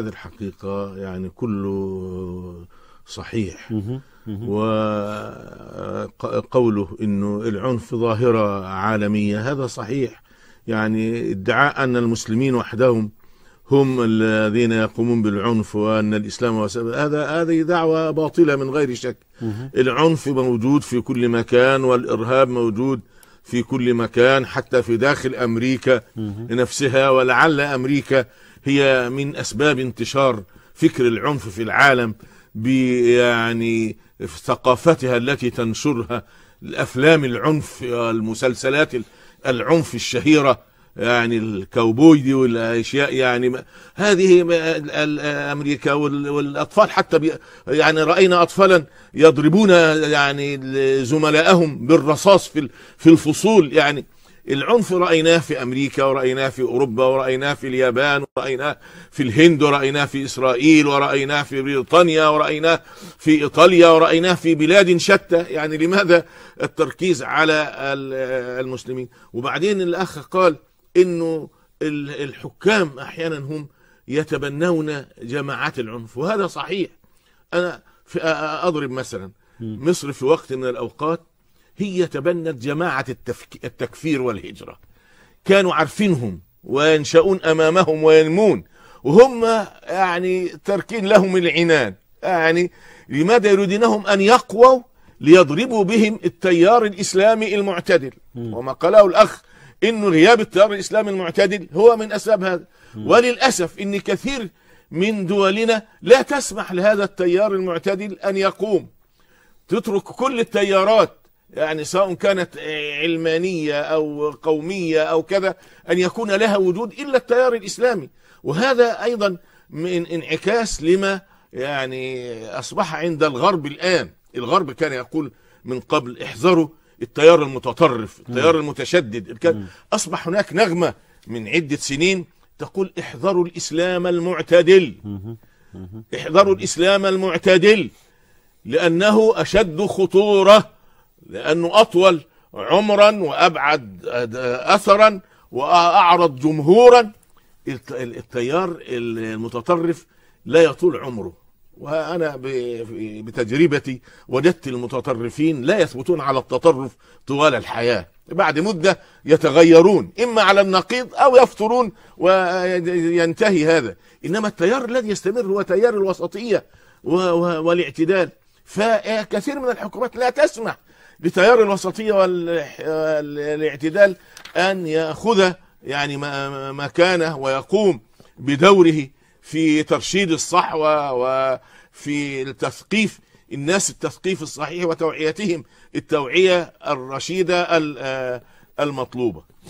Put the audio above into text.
هذه الحقيقة يعني كله صحيح وقوله انه العنف ظاهرة عالمية هذا صحيح يعني ادعاء ان المسلمين وحدهم هم الذين يقومون بالعنف وان الاسلام هذا هذه دعوه باطله من غير شك العنف موجود في كل مكان والارهاب موجود في كل مكان حتى في داخل امريكا نفسها ولعل امريكا هي من اسباب انتشار فكر العنف في العالم بيعني ثقافتها التي تنشرها الافلام العنف المسلسلات العنف الشهيره يعني الكاوبوي دي والاشياء يعني هذه امريكا والاطفال حتى يعني راينا اطفالا يضربون يعني زملائهم بالرصاص في في الفصول يعني العنف رأيناه في أمريكا ورأيناه في أوروبا ورأيناه في اليابان ورأيناه في الهند ورأيناه في إسرائيل ورأيناه في بريطانيا ورأيناه في إيطاليا ورأيناه في بلاد شتى يعني لماذا التركيز على المسلمين وبعدين الأخ قال إنه الحكام أحيانا هم يتبنون جماعات العنف وهذا صحيح أنا أضرب مثلا مصر في وقت من الأوقات هي تبنت جماعة التكفير والهجرة كانوا عارفينهم وينشؤون أمامهم وينمون وهم يعني تركين لهم العنان يعني لماذا يريدونهم أن يقووا ليضربوا بهم التيار الإسلامي المعتدل م. وما قاله الأخ إنه غياب التيار الإسلامي المعتدل هو من أسباب هذا م. وللأسف إن كثير من دولنا لا تسمح لهذا التيار المعتدل أن يقوم تترك كل التيارات يعني سواء كانت علمانية أو قومية أو كذا أن يكون لها وجود إلا التيار الإسلامي وهذا أيضا من انعكاس لما يعني أصبح عند الغرب الآن الغرب كان يقول من قبل احذروا التيار المتطرف التيار المتشدد أصبح هناك نغمة من عدة سنين تقول احذروا الإسلام المعتدل احذروا الإسلام المعتدل لأنه أشد خطورة لأنه أطول عمرا وأبعد أثرا وأعرض جمهورا التيار المتطرف لا يطول عمره وأنا بتجربتي وجدت المتطرفين لا يثبتون على التطرف طوال الحياة بعد مدة يتغيرون إما على النقيض أو يفترون وينتهي هذا إنما التيار الذي يستمر هو تيار الوسطية والاعتدال فكثير من الحكومات لا تسمح لتيار الوسطية والاعتدال أن يأخذ يعني مكانه ويقوم بدوره في ترشيد الصحوة وفي التثقيف الناس التثقيف الصحيح وتوعيتهم التوعية الرشيدة آه، المطلوبة